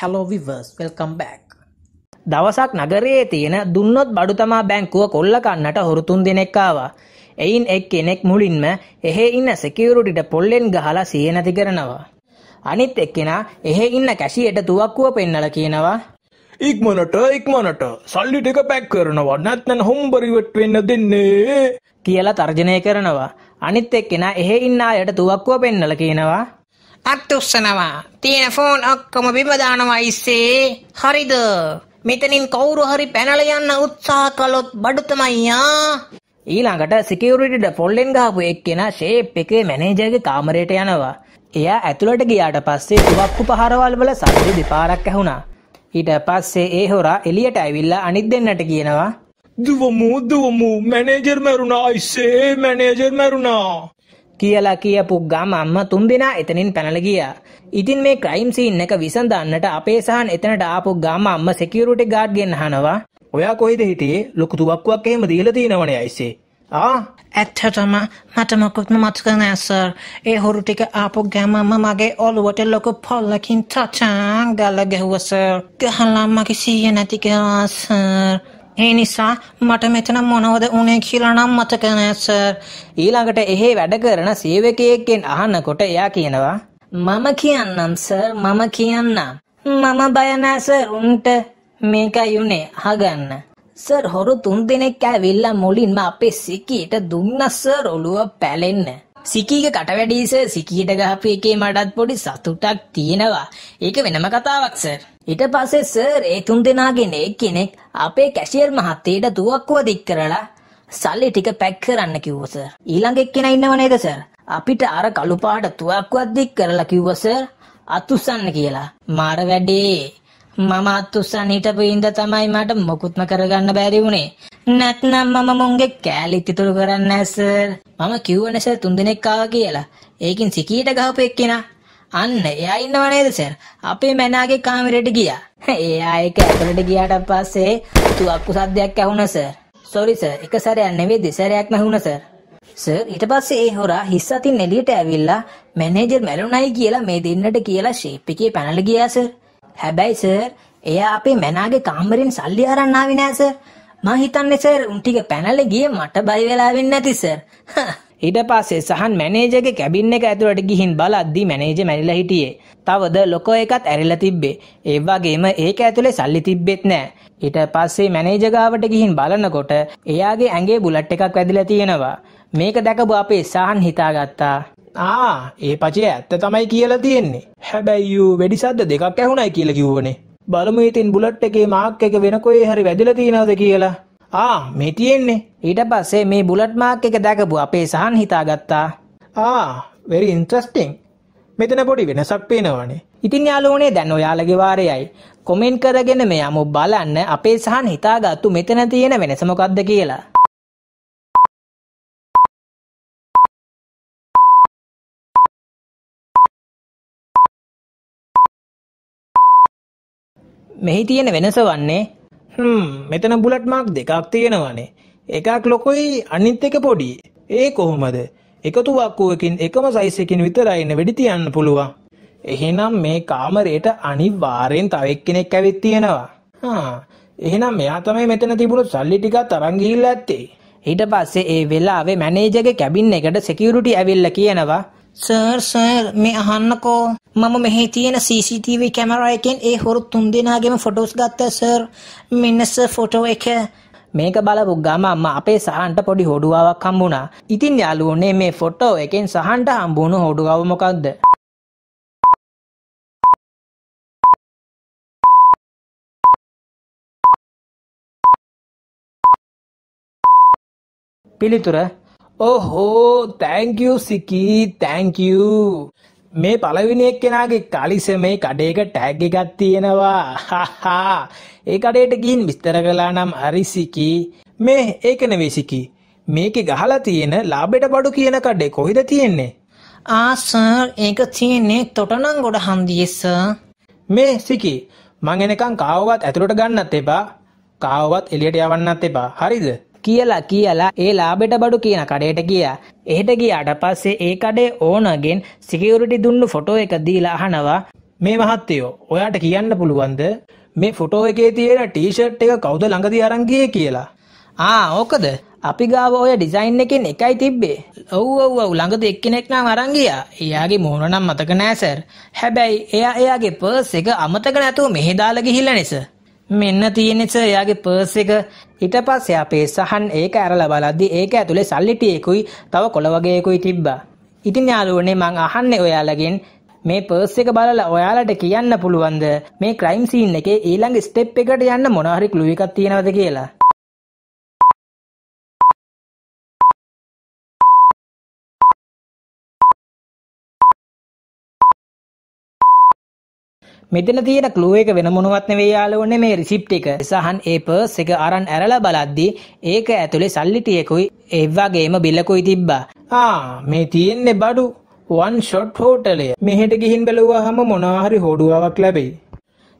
Hello විවර්ස් welcome back. දවසක් නගරයේ තියෙන දුන්නොත් බඩුතමා බැංකුව කොල්ල කන්නට හොරුතුන් දෙනෙක්කාවා. එයින් එක් කෙනෙක් මුලින්ම එහෙ ඉන්න සෙකියුරුටිට පොල්ලෙන් ගහලා සිය නැති කරනවා. අනිත් එක්කෙනා එහෙ ඉන්න කැෂියට තුවක්කුව පෙන්නල කියනවා. ඉක්මනට ඉක්මනට සල්ලි ටික පැක් කරනවා නැත්නම් හොම්බරිවට වෙන්න දෙන්නේ කියලා තර්ජනය කරනවා. අනිත් එක්කෙනා එහෙ ඉන්න අයට තුවක්කුව පෙන්නල කියනවා. අත්උස්සනවා. තියෙන ෆෝන් ඔක්කොම බිම දානවා ඉස්සේ. හරිද? මෙතනින් කවුරු හරි පැනලා යන්න උත්සාහ කළොත් බඩු තමයි යා. ඊළඟට සිකියුරිටි ඩෙපොල්ලෙන් ගහපු එක්කෙනා ෂේප් එකේ මැනේජර්ගේ කාමරයට යනවා. එයා ඇතුළට ගියාට පස්සේ තුවක්කු පහරවල් වල සද්ද දෙපාරක් ඇහුණා. ඊට පස්සේ ඒ හොරා එළියට ඇවිල්ලා අනිත් දෙන්නට කියනවා දුවමු දුවමු මැනේජර් මැරුණා අයිසේ මැනේජර් මැරුණා කියලා කියපු ගමම්ම තුන්දෙනා එතනින් පැනල ගියා. ඉතින් මේ ක්‍රයිම් සීන් එක විසඳන්නට අපේ සහන් එතනට ආපු ගමම්ම සෙකියුරිටි ගාඩ් ගෙන් අහනවා. ඔයා කොයිද හිටියේ ලොකු තුවක්කුවක් එහෙම දීලා තියෙනවනේ අයිසේ. ආ ඇත්තටම මට මොකුත්ම මතක නෑ සර්. ඒ හොරු ටික ආපු ගමම මගේ ඔළුවට ලොකු පොල්ලකින් තචාන් ගල ගැහුවා සර්. ගහලා මගේ සීය නැති කරා සර්. ඒ නිසා මට මෙතන මොනවද උනේ කියලා නම් මතක නෑ සර්. ඊළඟට එහි වැඩ කරන සේවකයෙක්ගෙන් අහනකොට එයා කියනවා මම කියන්නම් සර් මම කියන්නම්. මම බය නෑ සර් උන්ට මේකයි උනේ අහගන්න. සර් හොරු තුන් දෙනෙක් ඇවිල්ලා මුලින්ම අපේ සිකීට දුන්නා සර් ඔළුව පැලෙන්නේ. සිකීක කටවැඩීස සිකීට ගහපු එකේ මටත් පොඩි සතුටක් තියෙනවා. ඒක වෙනම කතාවක් සර්. ඊට පස්සේ සර් ඒ තුන් දෙනාගෙන් එක්කෙනෙක් අපේ කැෂියර් මහත්තයට තුවක්කුව දික් කරලා සල්ලි ටික පැක් කරන්න කිව්වා සර්. ඊළඟ එක්කෙනා ඉන්නව නේද සර්? අපිට අර කළු පාට තුවක්කුවක් දික් කරලා කිව්වා සර් අතුස්සන්න කියලා. මාර වැඩේ මම අත්තුස්සන් හිටපු ඉඳ තමයි මට මොකුත්ම කරගන්න බැරි වුණේ. නැත්නම් මම මුන්ගේ කෑලිත් ඉතුරු කරන්න සර්. මම කිව්වනේ සර් තුන්දෙනෙක් ආවා කියලා. ඒකින් සිකීට ගහපු එක්කෙනා. අන්න එයා ඉන්නව නේද සර්? අපේ මැනාගේ කාමරෙට ගියා. එයා ඒක ඇතුළට ගියාට පස්සේ තුක්කු සද්දයක් ඇහුණා සර්. සෝරි සර්, එක සැරයක් නෙවෙයි දෙසැරයක්ම ඇහුණා සර්. සර් ඊට පස්සේ ඒ හොරා හිස් අතින් එළියට ඇවිල්ලා මැනේජර් මැරුණයි කියලා මේ දෙන්නට කියලා ෂේප් එකේ පැනලා ගියා සර්. හැබැයි සර්, එයා අපේ මැනාගේ කාමරෙන් සල්ලි අරන් ආවේ නෑ සර්. මං හිතන්නේ සර් උන් ටික පැනල ගියේ මට බය වෙලා වෙන්නේ නැති සර්. ඊට පස්සේ සහන් මැනේජර්ගේ කැබින් එක ඇතුළට ගිහින් බලද්දි මැනේජර් මැරිලා හිටියේ. තවද ලොකෝ එකත් ඇරිලා තිබ්බේ. ඒ වගේම ඒක ඇතුලේ සල්ලි තිබ්බෙත් නෑ. ඊට පස්සේ මැනේජර් ගාවට ගිහින් බලනකොට එයාගේ ඇඟේ බුලට් එකක් වැදිලා තියෙනවා. මේක දැකපු අපේ සහන් හිතාගත්තා ආ ඒ පචේ ඇත්ත තමයි කියලා තියෙන්නේ හැබැයි වැඩිසද්ද දෙකක් ඇහුණයි කියලා කිව්වනේ බලමු ඉතින් බුලට් එකේ මාක් එක වෙන කොහේ හරි වැදිලා තියනවද කියලා. ආ මේ තියෙන්නේ. ඊට පස්සේ මේ බුලට් මාක් එක දැකපු අපේ සහන් හිතාගත්තා. ආ very interesting. මෙතන පොඩි වෙනසක් පේනවනේ. ඉතින් යාළුවනේ දැන් ඔයාලගේ වාරයයි. කොමෙන්ට් කරගෙන මේ අමු බලන්න අපේ සහන් හිතාගත්තු මෙතන තියෙන වෙනස මොකක්ද කියලා. මෙහි තියෙන වෙනස වන්නේ හ්ම් මෙතන බුලට් මාක් දෙකක් තියෙනවානේ. එකක් ලොකුයි අනිත් එක පොඩි. ඒ කොහොමද? එකතු වක්කුවකින් එකම සයිස් එකකින් විතරයි ඉන්න වෙඩි තියන්න පුළුවන්. එහෙනම් මේ කාමරේට අනිවාර්යෙන් තව එක්කෙනෙක් ඇවිත් තියෙනවා. හා එහෙනම් මෙයා තමයි මෙතන තිබුණු සල්ලි ටිකක් අරන් ගිහිල්ලා ඇත්තේ. ඊට පස්සේ ඒ වෙලාවේ මැනේජර්ගේ කැබින් එකට සෙකියුරිටි ඇවිල්ලා කියනවා සර් සර් මේ අහන්නකෝ මම මෙහි තියෙන CCTV කැමරා එකෙන් ඒ හොරු තුන් දෙනාගේම ෆොටෝස් ගත්තා සර් මෙන්න සර් ෆොටෝ එක මේක බලපු ගමම්ම අපේ සහන්ට පොඩි හොඩුවාවක් හම්බුණා. ඉතින් යාළුවනේ මේ ෆොටෝ එකෙන් සහන්ට හම්බුණු හොඩුවාව මොකක්ද? පිළිතුර ඕහෝ තැංකයු සිකී තැංකයූ මේ පළවිනි එක්කෙනාගේ කලිසම මේ කඩේක ටැග් එකක් තියෙනවා හහා ඒ කඩේට ගිහින් විස්තර කළා නම් හරි සිකී මේ ඒක නෙවෙයි සිකී මේකේ ගහලා තියෙන ලාබෙට බඩු කියන කඩේ කොහෙද තියෙන්නේ ආ සර් ඒක තියෙන්නේ තොටනම් ගොඩ හන්දියේ සර් මේ සිකී මං එනකන් කාවවත් ඇතුළට ගන්නත් එපා කාවවත් එළියට යවන්නත් එපා හරිද කියලා කියලා ඒ ලාබෙට බඩු කියන කඩයට ගියා. එහෙට ගියාට පස්සේ ඒ කඩේ ඕනගෙන් සිකියුරිටි දුන්නු ෆොටෝ එක දීලා අහනවා මේ මහත්තයෝ ඔයාට කියන්න පුළුවන්ද මේ ෆොටෝ එකේ තියෙන ටීෂර්ට් එක කවුද ළඟදී අරන් ගියේ කියලා. ආ ඕකද? අපි ගාව ඔය ඩිසයින් එකෙන් එකයි තිබ්බේ. ඔව් ඔව් ඔව් ළඟද එක්කෙනෙක් නම් අරන් ගියා. එයාගේ මූණ නම් මතක නෑ සර්. හැබැයි එයා එයාගේ පර්ස් එක අමතක නැතුව මෙහෙ දාලා ගිහිල්ලා නෙස. මෙන්න තියෙන්නේ සර් එයාගේ පර්ස් එක ඊට පස්සේ අපේ සහන් ඒක ඇරලා බලද්දි ඒක ඇතුලේ සල්ලි ටිකකුයි තව කොළ වගේකුයි තිබ්බා. ඉතින් යාළුවනේ මං අහන්නේ ඔයාලගෙන් මේ පර්ස් එක බලලා ඔයාලට කියන්න පුළුවන්ද මේ ක්‍රයිම් සීන් එකේ ඊළඟ ස්ටෙප් එකට යන්න මොනවා හරි ක්ලූ එකක් තියෙනවද කියලා? මෙතන තියෙන ක්ලූ එක වෙන මොනවත් නෙවෙයි යාළුවනේ මේ රිසිප්ට් එක. සහන් ඒ පර්ස් එක අරන් ඇරලා බලද්දී ඒක ඇතුලේ සල්ලි ටිකකුයි ඒ වගේම බිලකුයි තිබ්බා. ආ මේ තියෙන්නේ බඩු one shot හෝටලය. මෙහෙට ගිහින් බැලුවාම මොනවා හරි හොඩුවාවක් ලැබෙයි.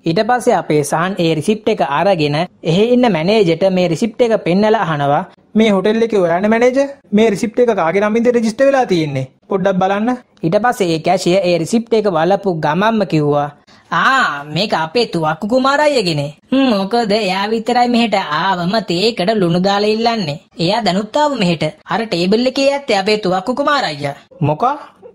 ඊට පස්සේ අපේ සහන් ඒ රිසිප්ට් එක අරගෙන එහි ඉන්න මැනේජර්ට මේ රිසිප්ට් එක පෙන්නලා අහනවා මේ හොටෙල් එකේ ඔයානේ මැනේජර් මේ රිසිප්ට් එක කාගේ නමින්ද රෙජිස්ටර් වෙලා තියෙන්නේ පොඩ්ඩක් බලන්න ඊට පස්සේ ඒ කැෂියර් ඒ රිසිප්ට් එක වලපු ගමම්ම කිව්වා ආ මේක අපේ තුවක්කු කුමාරයියගෙනේ. මොකද එයා විතරයි මෙහෙට ආවම තේකට ලුණු දාලා ඉල්ලන්නේ. එයා දැනුත් ආව මෙහෙට. අර ටේබල් එකේ ඇත්තේ අපේ තුවක්කු කුමාරයියා. මොකක්?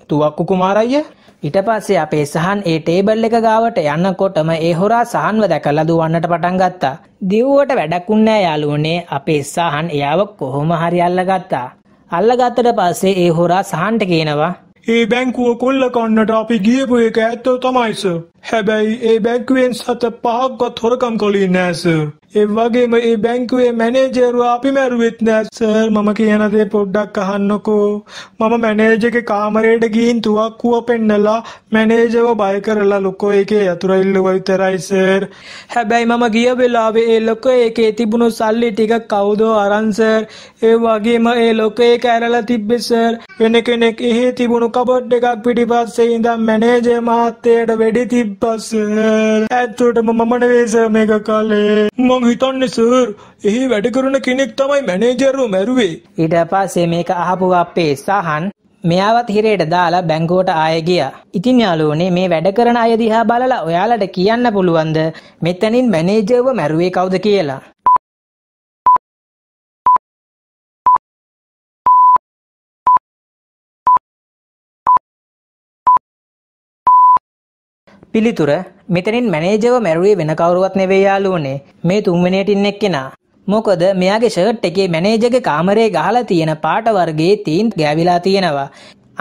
තුවක්කු කුමාරයියා? ඊට පස්සේ අපේ සහන් ඒ ටේබල් එක ගාවට යනකොටම ඒ හොරා සහන්ව දැකලා දුවන්නට පටන් ගත්තා. දිව්වට වැඩක්ුන්නේ යාළුවනේ අපේ සහන් එයාව කොහොම හරි අල්ලගත්තා. අල්ලගත්තට පස්සේ ඒ හොරා සහන්ට කියනවා ඒ බැංකුව කොල්ල කන්නට අපි ගියපු එක ඇත්තෝ තමයිස. හැබැයි ඒ බැංකුවෙන් සත පහක්වත් හොරකම් කොලි නෑ සර්. ඒ වගේම ඒ බැංකුවේ මැනේජර්ව අපි මැරුවෙත් නෑ සර්. මම කියන දේ පොඩ්ඩක් අහන්නකෝ. මම මැනේජර්ගේ කාමරයට ගිහින් තුවක්කුව පෙන්නලා මැනේජර්ව බය කරලා ලොකෝ ඒකේ යතුරු ඉල්ලුව විතරයි සර්. හැබැයි මම ගිය වෙලාවේ ඒ ලොකෝ ඒකේ තිබුණු සල්ලි ටික කවුදෝ අරන් සර්. ඒ වගේම ඒ ලොකෝ ඒක ඇරලා තිබ්බේ සර්. වෙන කෙනෙක් එහි තිබුණු කබඩ් එකක් පිටිපස්සේ ඉඳන් මැනේජර් මහත්තයාට වෙඩි තිබ්බ පස්සර් ඇත්තටම මමනවේස මේක කාලේ මං හිතන්න සර් එහි වැඩ කරන කෙනෙක් තමයි මැනේජරු මැරුවේ ඉඩ පස්සේ මේක අහපු අපේ සහන් මෙයාවත් හිරේට දාලා බැංගෝට ආය ගියා. ඉතින් යාළුවනේ මේ වැඩ කරන අය දිහා බලලා ඔයාලට කියන්න පුළුවන්ද මෙතනින් මැනේජර්ව මැරුවේ කවුද කියලා? පිළිතුර මෙතනින් මැනේජව මැරුවේ වෙන කවුරුවත් නෙවෙයි යාළුවනේ මේ තුන්වෙනියට ඉන්න එක්කෙනා. මොකද මෙයාගේ ෂර්ට් එකේ මැනේජර්ගේ කාමරේ ගහලා තියෙන පාට වර්ගයේ තීන්ත් ගෑවිලා තියෙනවා.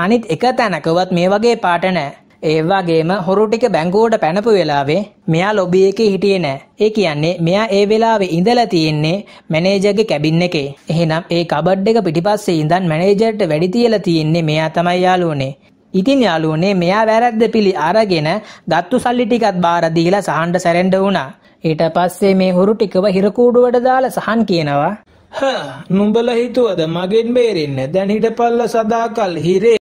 අනිත් එක තැනකවත් මේ වගේ පාට නැහැ. ඒ වගේම හොරු ටික බැංකුවට පැනපු වෙලාවේ මෙයා ලොබි එකේ හිටියේ නෑ. ඒ කියන්නේ මෙයා ඒ වෙලාවේ ඉඳලා තියෙන්නේ මැනේජර්ගේ කැබින් එකේ. එහෙනම් ඒ කබඩ් එක පිටිපස්සේ ඉඳන් මැනේජර්ට වැඩි තියලා තියෙන්නේ මෙයා තමයි යාළුවනේ. ඉතින් යාළුවනේ මෙයා වැරද්ද පිළි අරගෙන දත්තු සල්ලි ටිකත් බාර දීලා සහන්ඩ සැරෙන්ඩ වුණා. ඊට පස්සේ මේ හුරු ටිකව හිරකූඩුවට දාලා සහන් කියනවා. හා නුඹලා හිතුවද මගෙන් බේරෙන්න දැන් හිටපල්ල සදාකල් හිරේ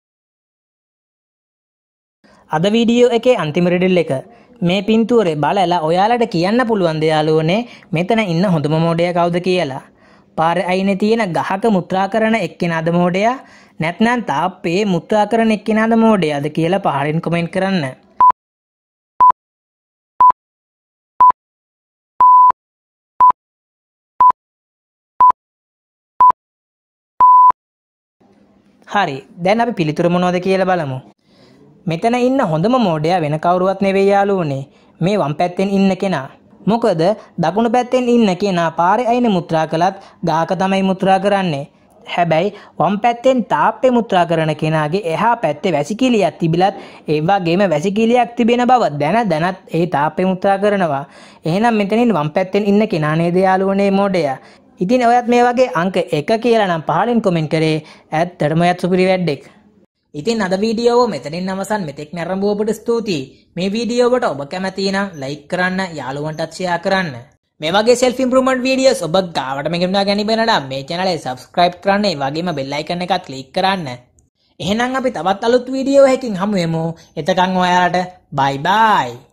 අද වීඩියෝ එකේ අන්තිම රිඩිල් එක මේ පින්තූරේ බලලා ඔයාලට කියන්න පුළුවන් දයාලුවනේ මෙතන ඉන්න හොඳම මෝඩය කවුද කියලා පාර අයින තියෙන ගහක මුත්‍රා කරන එක්කෙනාද මෝඩයා නැත්නම් තාප්පේ මුත්‍රා කරන එක්කෙනාද මෝඩයාද කියලා පහලින් කොමෙන්ට් කරන්න. හරි දැන් අපි පිළිතුර මොනවද කියලා බලමු. මෙතන ඉන්න හොඳම මෝඩයා වෙන කවුරුවත් නෙවෙයි යාළුවනේ. මේ වම් පැත්තෙන් ඉන්න කෙනා. මොකද දකුණු පැත්තෙන් ඉන්න කෙනා පාරේ අයින මුත්‍රා කළත් ගාක තමයි මුත්‍රා කරන්නේ. හැබැයි වම් පැත්තෙන් තාප්පේ මුත්‍රා කරන කෙනාගේ එහා පැත්තේ වැසිකිලියක් තිබිලත් ඒ වගේම වැසිකිලියක් තිබෙන බව දැන දැනත් ඒ තාප්පේ මුත්‍රා කරනවා. එහෙනම් මෙතනින් වම් පැත්තෙන් ඉන්න කෙනා නේද යාළුවනේ මොඩයා. ඉතින් ඔයත් මේ වගේ අංක 1 කියලා නම් පහලින් කොමෙන්ට් කරේ. ඇත්තටම ඔයත් සුපිරි වැඩෙක්. ඉතින් අද වීඩියෝව මෙතනින් අවසන් මෙතෙක් නැරඹු ඔබට ස්තුතියි. මේ වීඩියෝවට ඔබ කැමති නම් ලයික් කරන්න, යාළුවන්ටත් ෂෙයා කරන්න. මේ වගේ self improvement videos ඔබ ගාවටම ගෙනා ගැනීමට නම් මේ channel එක subscribe කරන්න, ඒ වගේම bell icon එකත් click කරන්න. එහෙනම් අපි තවත් අලුත් වීඩියෝ එකකින් හමු වෙමු. එතකන් ඔයාලට bye bye.